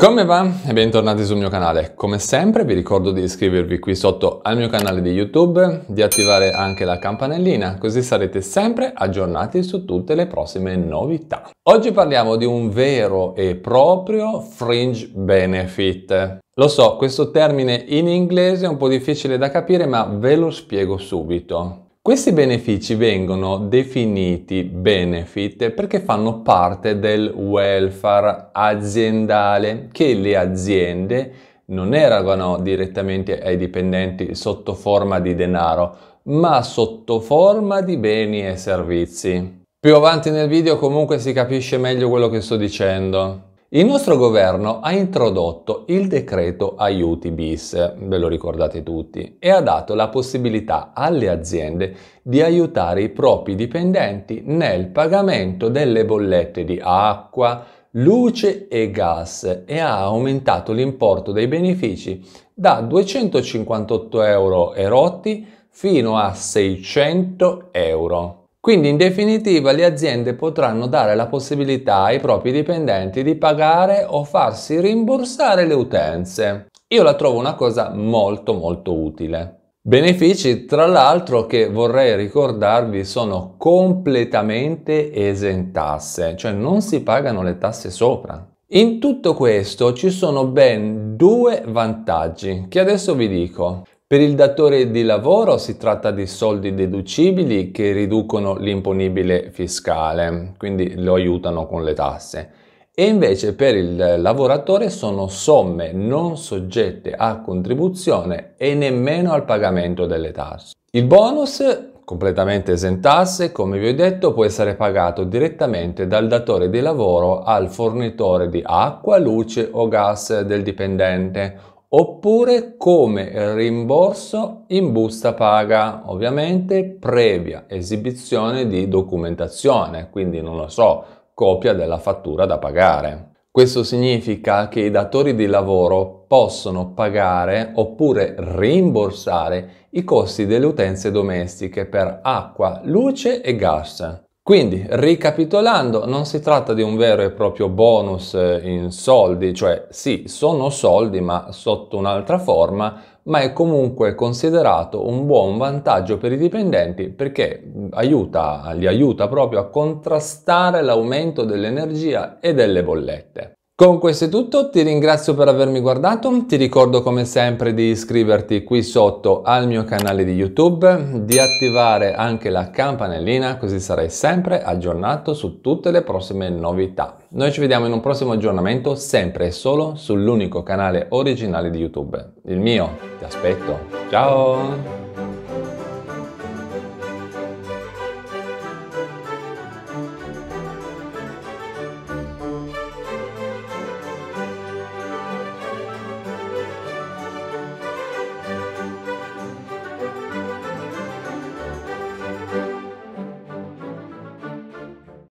Come va? E bentornati sul mio canale. Come sempre vi ricordo di iscrivervi qui sotto al mio canale di YouTube, di attivare anche la campanellina, così sarete sempre aggiornati su tutte le prossime novità. Oggi parliamo di un vero e proprio fringe benefit. Lo so, questo termine in inglese è un po' difficile da capire, ma ve lo spiego subito. Questi benefici vengono definiti benefit perché fanno parte del welfare aziendale che le aziende non erogano direttamente ai dipendenti sotto forma di denaro, ma sotto forma di beni e servizi. Più avanti nel video comunque si capisce meglio quello che sto dicendo. Il nostro governo ha introdotto il decreto aiuti bis, ve lo ricordate tutti, e ha dato la possibilità alle aziende di aiutare i propri dipendenti nel pagamento delle bollette di acqua, luce e gas e ha aumentato l'importo dei benefici da 258 euro erotti fino a 600 euro. Quindi in definitiva le aziende potranno dare la possibilità ai propri dipendenti di pagare o farsi rimborsare le utenze. Io la trovo una cosa molto molto utile. Benefici tra l'altro che vorrei ricordarvi sono completamente esentasse, cioè non si pagano le tasse sopra. In tutto questo ci sono ben due vantaggi che adesso vi dico. Per il datore di lavoro si tratta di soldi deducibili che riducono l'imponibile fiscale, quindi lo aiutano con le tasse. E invece per il lavoratore sono somme non soggette a contribuzione e nemmeno al pagamento delle tasse. Il bonus, completamente esentasse, come vi ho detto, può essere pagato direttamente dal datore di lavoro al fornitore di acqua, luce o gas del dipendente oppure come rimborso in busta paga, ovviamente previa esibizione di documentazione, quindi non lo so, copia della fattura da pagare. Questo significa che i datori di lavoro possono pagare oppure rimborsare i costi delle utenze domestiche per acqua, luce e gas quindi, ricapitolando, non si tratta di un vero e proprio bonus eh, in soldi, cioè sì, sono soldi ma sotto un'altra forma, ma è comunque considerato un buon vantaggio per i dipendenti perché aiuta, li aiuta proprio a contrastare l'aumento dell'energia e delle bollette. Con questo è tutto, ti ringrazio per avermi guardato, ti ricordo come sempre di iscriverti qui sotto al mio canale di YouTube, di attivare anche la campanellina così sarai sempre aggiornato su tutte le prossime novità. Noi ci vediamo in un prossimo aggiornamento sempre e solo sull'unico canale originale di YouTube, il mio. Ti aspetto. Ciao!